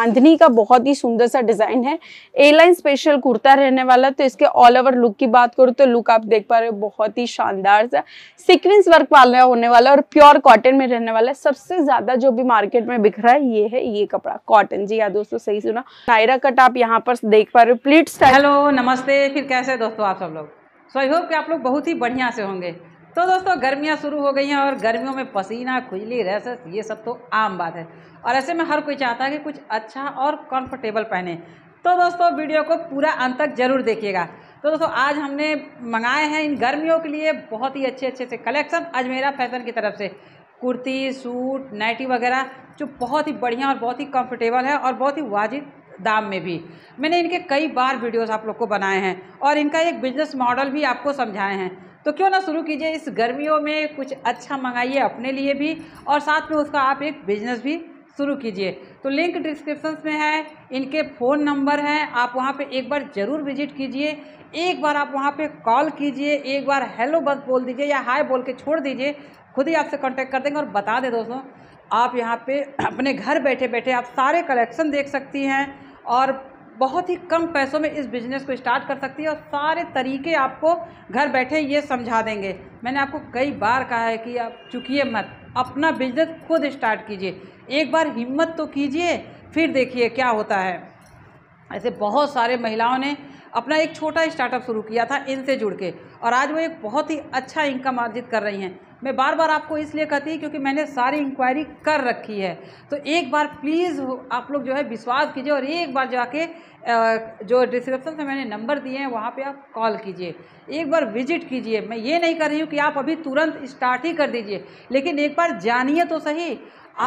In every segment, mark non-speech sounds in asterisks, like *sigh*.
आंधनी का बहुत ही सुंदर सा डिजाइन है ए लाइन स्पेशल कुर्ता रहने वाला तो इसके ऑल ओवर लुक की बात करूँ तो लुक आप देख पा रहे हो बहुत ही शानदार सा सिक्वेंस वर्क वाला होने वाला और प्योर कॉटन में रहने वाला है सबसे ज्यादा जो भी मार्केट में बिक रहा है ये है ये कपड़ा कॉटन जी या हाँ दोस्तों सही सुना नायरा कट आप यहाँ पर देख पा रहे हो प्लीट हेलो नमस्ते फिर कैसे दोस्तों आप सब लोग सो आई होप कि आप लोग बहुत ही बढ़िया से होंगे तो दोस्तों गर्मियाँ शुरू हो गई हैं और गर्मियों में पसीना खुजली रेसेस ये सब तो आम बात है और ऐसे में हर कोई चाहता है कि कुछ अच्छा और कंफर्टेबल पहने तो दोस्तों वीडियो को पूरा अंत तक जरूर देखिएगा तो दोस्तों आज हमने मंगाए हैं इन गर्मियों के लिए बहुत ही अच्छे अच्छे से कलेक्शन अजमेरा फैशन की तरफ से कुर्ती सूट नाइटी वगैरह जो बहुत ही बढ़िया और बहुत ही कंफर्टेबल है और बहुत ही वाजिब दाम में भी मैंने इनके कई बार वीडियोस आप लोग को बनाए हैं और इनका एक बिजनेस मॉडल भी आपको समझाए हैं तो क्यों ना शुरू कीजिए इस गर्मियों में कुछ अच्छा मंगाइए अपने लिए भी और साथ में उसका आप एक बिजनेस भी शुरू कीजिए तो लिंक डिस्क्रिप्शन में है इनके फ़ोन नंबर हैं आप वहाँ पे एक बार ज़रूर विजिट कीजिए एक बार आप वहाँ पे कॉल कीजिए एक बार हेलो बस बोल दीजिए या हाय बोल के छोड़ दीजिए खुद ही आपसे कांटेक्ट कर देंगे और बता दें दोस्तों आप यहाँ पे *clears throat* अपने घर बैठे बैठे आप सारे कलेक्शन देख सकती हैं और बहुत ही कम पैसों में इस बिज़नेस को स्टार्ट कर सकती है और सारे तरीके आपको घर बैठे ये समझा देंगे मैंने आपको कई बार कहा है कि आप चुकिए मत अपना बिजनेस खुद स्टार्ट कीजिए एक बार हिम्मत तो कीजिए फिर देखिए क्या होता है ऐसे बहुत सारे महिलाओं ने अपना एक छोटा स्टार्टअप शुरू किया था इनसे जुड़ के और आज वो एक बहुत ही अच्छा इनकम अर्जित कर रही हैं मैं बार बार आपको इसलिए कहती हूँ क्योंकि मैंने सारी इंक्वायरी कर रखी है तो एक बार प्लीज़ आप लोग जो है विश्वास कीजिए और एक बार जाके जो डिस्क्रिप्शन में मैंने नंबर दिए हैं वहाँ पे आप कॉल कीजिए एक बार विजिट कीजिए मैं ये नहीं कर रही हूँ कि आप अभी तुरंत स्टार्ट ही कर दीजिए लेकिन एक बार जानिए तो सही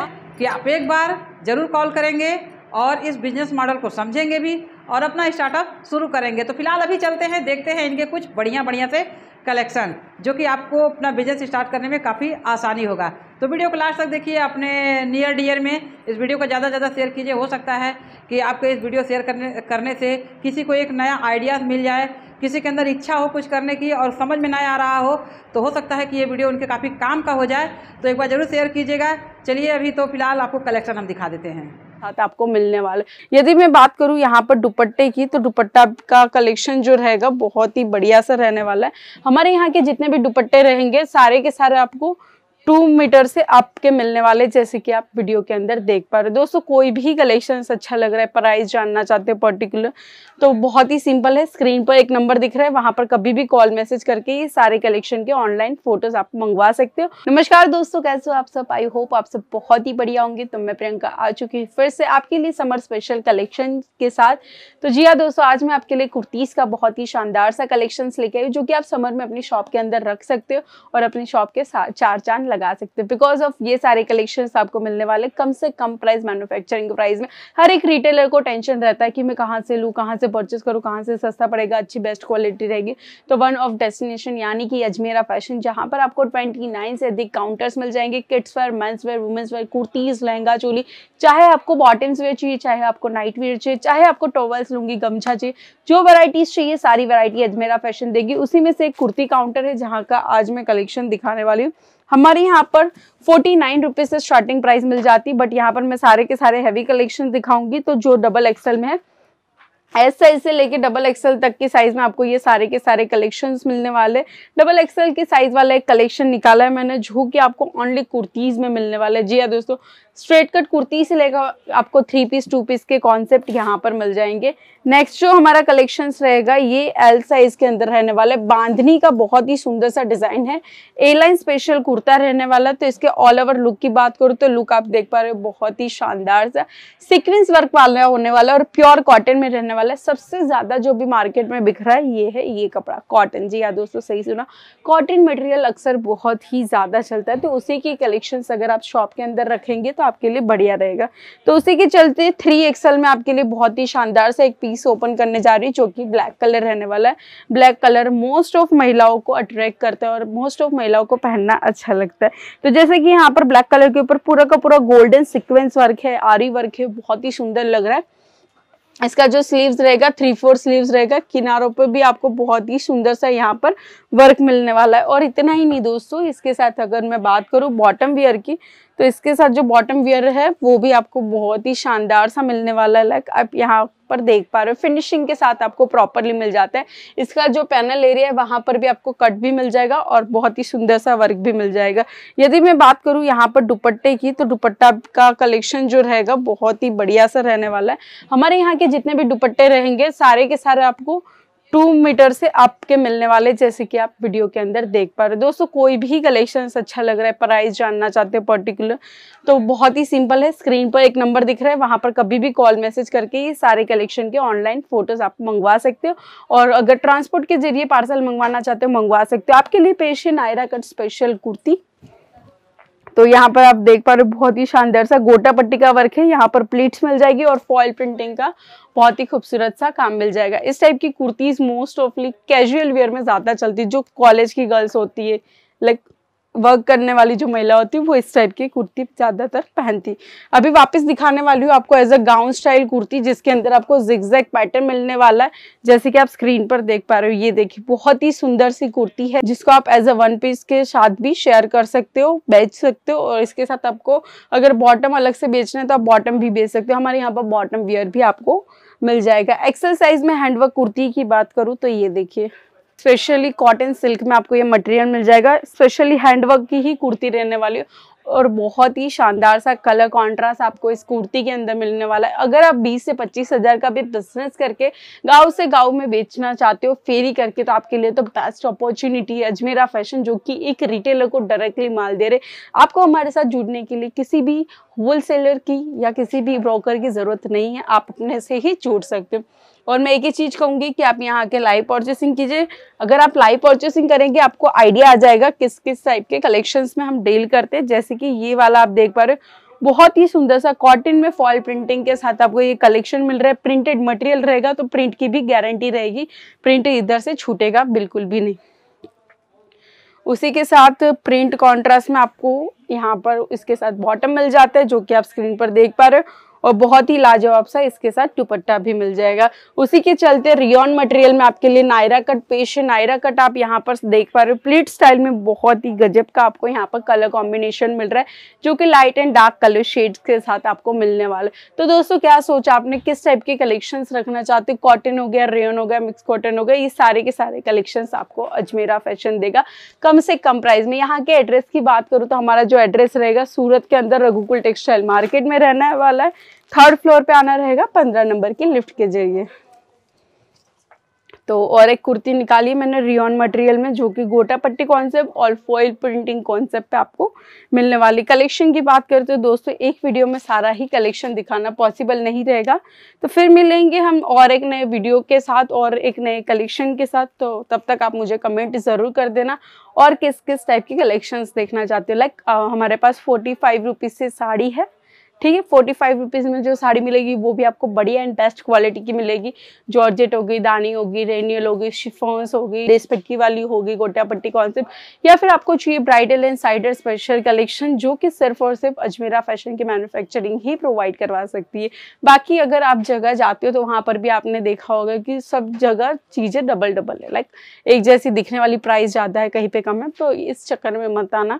आप कि आप एक बार ज़रूर कॉल करेंगे और इस बिजनेस मॉडल को समझेंगे भी और अपना स्टार्टअप शुरू करेंगे तो फिलहाल अभी चलते हैं देखते हैं इनके कुछ बढ़िया बढ़िया से कलेक्शन जो कि आपको अपना बिजनेस स्टार्ट करने में काफ़ी आसानी होगा तो वीडियो को लास्ट तक देखिए अपने नियर डियर में इस वीडियो को ज़्यादा से ज़्यादा शेयर कीजिए हो सकता है कि आपको इस वीडियो शेयर करने करने से किसी को एक नया आइडियाज़ मिल जाए किसी के अंदर इच्छा हो कुछ करने की और समझ में ना आ रहा हो तो हो सकता है कि ये वीडियो उनके काफ़ी काम का हो जाए तो एक बार ज़रूर शेयर कीजिएगा चलिए अभी तो फिलहाल आपको कलेक्शन हम दिखा देते हैं साथ आपको मिलने वाला यदि मैं बात करूँ यहाँ पर दुपट्टे की तो दुपट्टा का कलेक्शन जो रहेगा बहुत ही बढ़िया सा रहने वाला है हमारे यहाँ के जितने भी दुपट्टे रहेंगे सारे के सारे आपको टू मीटर से आपके मिलने वाले जैसे कि आप वीडियो के अंदर देख पा रहे हो दोस्तों कोई भी कलेक्शन अच्छा लग रहा है प्राइस जानना चाहते हो पर्टिकुलर तो बहुत ही सिंपल है स्क्रीन पर एक नंबर दिख रहा है वहां पर कभी भी कॉल मैसेज करके ये सारे कलेक्शन के ऑनलाइन फोटोज आप मंगवा सकते हो नमस्कार दोस्तों कैसे हो आप सब आई होप आप सब बहुत ही बढ़िया होंगे तो मैं प्रियंका आ चुकी हूँ फिर से आपके लिए समर स्पेशल कलेक्शन के साथ तो जी हाँ दोस्तों आज मैं आपके लिए कुर्तीज़ का बहुत ही शानदार सा कलेक्शन लेके आई जो कि आप समर में अपनी शॉप के अंदर रख सकते हो और अपनी शॉप के चार चांद लगा सकते हैं बिकॉज ऑफ ये सारे कलेक्शन आपको मिलने वाले कम से कम प्राइस मैन्युफैक्चरिंग प्राइस में हर एक रिटेलर को टेंशन रहता है कि मैं कहाँ से लूँ कहाँ से परचेस करूँ कहाँ से सस्ता पड़ेगा अच्छी बेस्ट क्वालिटी रहेगी तो वन ऑफ डेस्टिनेशन यानी कि अजमेरा फैशन जहाँ पर आपको ट्वेंटी से अधिक काउंटर्स मिल जाएंगे kids wear men's wear women's wear kurtis lehenga choli चाहे आपको बॉटम्स वेयर चाहिए चाहे आपको नाइट वेयर चाहिए चाहे आपको टोवल्स लूंगी गमछा चाहिए जो वैरायटीज़ चाहिए सारी वैरायटी अजमेरा फैशन देगी उसी में से एक कुर्ती काउंटर है जहाँ का आज मैं कलेक्शन दिखाने वाली हूँ हमारे यहाँ पर फोर्टी नाइन रुपीज से स्टार्टिंग प्राइस मिल जाती बट यहाँ पर मैं सारे के सारे हैवी कलेक्शन दिखाऊंगी तो जो डबल एक्सल में है एस साइज से लेके डबल एक्सएल तक के साइज में आपको ये सारे के सारे कलेक्शंस मिलने वाले डबल एक्सएल के साइज वाला एक कलेक्शन निकाला है मैंने जो कि आपको ओनली कुर्तीज़ में मिलने वाला है जी हाँ दोस्तों स्ट्रेट कट कुर्ती से लेकर आपको थ्री पीस टू पीस के कॉन्सेप्ट यहाँ पर मिल जाएंगे नेक्स्ट जो हमारा कलेक्शन रहेगा ये एल साइज के अंदर रहने वाला है बांधनी का बहुत ही सुंदर सा डिज़ाइन है ए लाइन स्पेशल कुर्ता रहने वाला तो इसके ऑल ओवर लुक की बात करूँ तो लुक आप देख पा रहे हो बहुत ही शानदार सा सिक्वेंस वर्क वाला होने वाला और प्योर कॉटन में रहने वाला वाला है सबसे ज़्यादा जो भी मार्केट में बिक रहा है ये है ये कपड़ा कॉटन जी या दोस्तों सही सुना कॉटन मटेरियल अक्सर बहुत ही ज़्यादा चलता है तो उसी की कलेक्शन अगर आप शॉप के अंदर रखेंगे तो आपके लिए बढ़िया रहेगा तो उसी के चलते थ्री एक्सल में आपके लिए बहुत ही शानदार सा एक पीस ओपन करने जा रही है जो कि ब्लैक कलर रहने वाला है ब्लैक कलर मोस्ट ऑफ महिलाओं को अट्रैक्ट करता है और मोस्ट ऑफ महिलाओं को पहनना अच्छा लगता है तो जैसे कि यहाँ पर ब्लैक कलर के ऊपर पूरा का पूरा गोल्डन सिक्वेंस वर्क है आरी वर्क है बहुत ही सुंदर लग रहा है इसका जो स्लीव्स रहेगा थ्री फोर स्लीव्स रहेगा किनारों पर भी आपको बहुत ही सुंदर सा यहाँ पर वर्क मिलने वाला है और इतना ही नहीं दोस्तों इसके साथ अगर मैं बात करूँ बॉटम वियर की तो इसके साथ जो बॉटम वियर है वो भी आपको बहुत ही शानदार सा मिलने वाला लग लाइक आप यहाँ पर देख पा रहे हो फिनिशिंग के साथ आपको प्रॉपरली मिल जाता है इसका जो पैनल एरिया है वहाँ पर भी आपको कट भी मिल जाएगा और बहुत ही सुंदर सा वर्क भी मिल जाएगा यदि मैं बात करूँ यहाँ पर दुपट्टे की तो दुपट्टा का कलेक्शन जो रहेगा बहुत ही बढ़िया सा रहने वाला है हमारे यहाँ के जितने भी दुपट्टे रहेंगे सारे के सारे आपको टू मीटर से आपके मिलने वाले जैसे कि आप वीडियो के अंदर देख पा रहे हो दोस्तों कोई भी कलेक्शन अच्छा लग रहा है प्राइस जानना चाहते हो पर्टिकुलर तो बहुत ही सिंपल है स्क्रीन पर एक नंबर दिख रहा है वहाँ पर कभी भी कॉल मैसेज करके ये सारे कलेक्शन के ऑनलाइन फोटोज़ आप मंगवा सकते हो और अगर ट्रांसपोर्ट के जरिए पार्सल मंगवाना चाहते हो मंगवा सकते हो आपके लिए पेश है नायरा कट स्पेशल कुर्ती तो यहाँ पर आप देख पा रहे हो बहुत ही शानदार सा गोटा पट्टी का वर्क है यहाँ पर प्लीट्स मिल जाएगी और फॉइल प्रिंटिंग का बहुत ही खूबसूरत सा काम मिल जाएगा इस टाइप की कुर्तीज़ मोस्ट ऑफली कैजुअल वेयर में ज़्यादा चलती है जो कॉलेज की गर्ल्स होती है लाइक वर्क करने वाली जो महिला होती है वो इस टाइप की कुर्ती ज़्यादातर पहनती अभी वापस दिखाने वाली हूँ आपको as a gown style kurti जिसके अंदर आपको जिक्जैक पैटर्न मिलने वाला है जैसे कि आप स्क्रीन पर देख पा रहे हो ये देखिए बहुत ही सुंदर सी कुर्ती है जिसको आप एज अ वन पीस के साथ भी शेयर कर सकते हो बेच सकते हो और इसके साथ आपको अगर बॉटम अलग से बेचना है तो आप बॉटम भी बेच सकते हो हमारे यहाँ पर बॉटम वियर भी आपको मिल जाएगा एक्सल साइज में हैंडवर्क कुर्ती की बात करूँ तो ये देखिए स्पेशली कॉटन सिल्क में आपको ये मटेरियल मिल जाएगा स्पेशली हैंडवर्क की ही कुर्ती रहने वाली है और बहुत ही शानदार सा कलर कॉन्ट्रास्ट आपको इस कुर्ती के अंदर मिलने वाला है अगर आप 20 से 25 हज़ार का भी बिजनेस करके गांव से गांव में बेचना चाहते हो फेरी करके तो आपके लिए तो बेस्ट अपॉर्चुनिटी है अजमेरा फैशन जो कि एक रिटेलर को डायरेक्टली माल दे रहे आपको हमारे साथ जुड़ने के लिए किसी भी होलसेलर की या किसी भी ब्रोकर की ज़रूरत नहीं है आप अपने से ही जोड़ सकते हो और मैं एक ही चीज़ कहूँगी कि आप यहाँ आके लाइव परचेसिंग कीजिए अगर आप लाइव परचेसिंग करेंगे आपको आइडिया आ जाएगा किस किस टाइप के कलेक्शंस में हम डील करते हैं जैसे कि ये वाला आप देख पा रहे हो बहुत ही सुंदर सा कॉटन में फॉल प्रिंटिंग के साथ आपको ये कलेक्शन मिल रहा है प्रिंटेड मटेरियल रहेगा तो प्रिंट की भी गारंटी रहेगी प्रिंट इधर से छूटेगा बिल्कुल भी नहीं उसी के साथ प्रिंट कॉन्ट्रास्ट में आपको यहाँ पर इसके साथ बॉटम मिल जाता है जो कि आप स्क्रीन पर देख पा रहे हो और बहुत ही लाजवाब सा इसके साथ दुपट्टा भी मिल जाएगा उसी के चलते रियॉन मटेरियल में आपके लिए नायरा कट पेश है नायरा कट आप यहाँ पर देख पा रहे हो प्लेट स्टाइल में बहुत ही गजब का आपको यहाँ पर कलर कॉम्बिनेशन मिल रहा है जो कि light and dark colour shades के साथ आपको मिलने वाला है तो दोस्तों क्या सोचा आपने किस टाइप के कलेक्शन रखना चाहते हो कॉटन हो गया रेयन हो गया मिक्स कॉटन हो गया ये सारे के सारे कलेक्शन आपको अजमेरा फैशन देगा कम से कम प्राइस में यहाँ के एड्रेस की बात करूँ तो हमारा जो एड्रेस रहेगा सूरत के अंदर रघुकुल टेक्सटाइल मार्केट में रहने वाला है थर्ड फ्लोर पे आना रहेगा पंद्रह नंबर की लिफ्ट के जरिए तो और एक कुर्ती निकाली मैंने रियॉन मटेरियल में जो कि गोटा पट्टी कॉन्सेप्ट और फॉइल प्रिंटिंग कॉन्सेप्ट पे आपको मिलने वाली कलेक्शन की बात करते हो दोस्तों एक वीडियो में सारा ही कलेक्शन दिखाना पॉसिबल नहीं रहेगा तो फिर मिलेंगे हम और एक नए वीडियो के साथ और एक नए कलेक्शन के साथ तो तब तक आप मुझे कमेंट ज़रूर कर देना और किस किस टाइप की कलेक्शन देखना चाहते हो लाइक हमारे पास फोर्टी फाइव से साड़ी है ठीक है फोर्टी फाइव रुपीज़ में जो साड़ी मिलेगी वो भी आपको बढ़िया एंड बेस्ट क्वालिटी की मिलेगी जॉर्जेट होगी दानी होगी रेनियल होगी शिफॉन्स होगी रेसपट्टी वाली होगी गोटा पट्टी कॉन्सेप्ट या फिर आपको चाहिए ब्राइडल एंड साइडर स्पेशल कलेक्शन जो कि सिर्फ और सिर्फ अजमेरा फैशन की मैन्युफैक्चरिंग ही प्रोवाइड करवा सकती है बाकी अगर आप जगह जाते हो तो वहाँ पर भी आपने देखा होगा कि सब जगह चीज़ें डबल डबल है लाइक एक जैसी दिखने वाली प्राइस ज़्यादा है कहीं पे कम है तो इस चक्कर में मत आना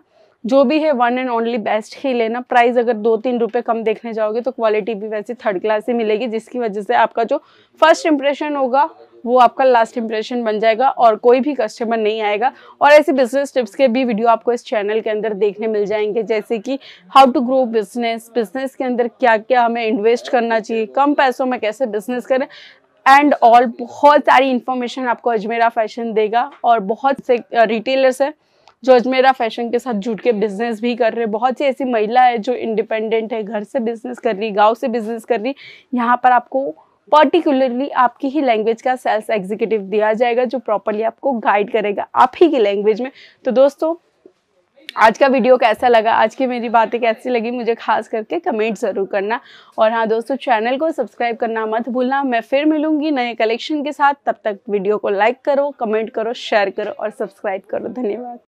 जो भी है वन एंड ओनली बेस्ट ही लेना प्राइस अगर दो तीन रुपये कम देखने जाओगे तो क्वालिटी भी वैसे थर्ड क्लास ही मिलेगी जिसकी वजह से आपका जो फर्स्ट इंप्रेशन होगा वो आपका लास्ट इंप्रेशन बन जाएगा और कोई भी कस्टमर नहीं आएगा और ऐसे बिजनेस टिप्स के भी वीडियो आपको इस चैनल के अंदर देखने मिल जाएंगे जैसे कि how to grow business business के अंदर क्या क्या हमें इन्वेस्ट करना चाहिए कम पैसों में कैसे बिजनेस करें एंड ऑल बहुत सारी इंफॉर्मेशन आपको अजमेरा फैशन देगा और बहुत से रिटेलर्स हैं जो अजमेरा फैशन के साथ जुट के बिजनेस भी कर रहे हैं बहुत सी ऐसी महिला है जो इंडिपेंडेंट है घर से बिजनेस कर रही गाँव से बिजनेस कर रही यहाँ पर आपको पर्टिकुलरली आपकी ही लैंग्वेज का सेल्स एग्जीक्यूटिव दिया जाएगा जो प्रॉपरली आपको गाइड करेगा आप ही की लैंग्वेज में तो दोस्तों आज का वीडियो कैसा लगा आज की मेरी बातें कैसी लगी मुझे खास करके कमेंट ज़रूर करना और हाँ दोस्तों चैनल को सब्सक्राइब करना मत भूलना मैं फिर मिलूंगी नए कलेक्शन के साथ तब तक वीडियो को लाइक करो कमेंट करो शेयर करो और सब्सक्राइब करो धन्यवाद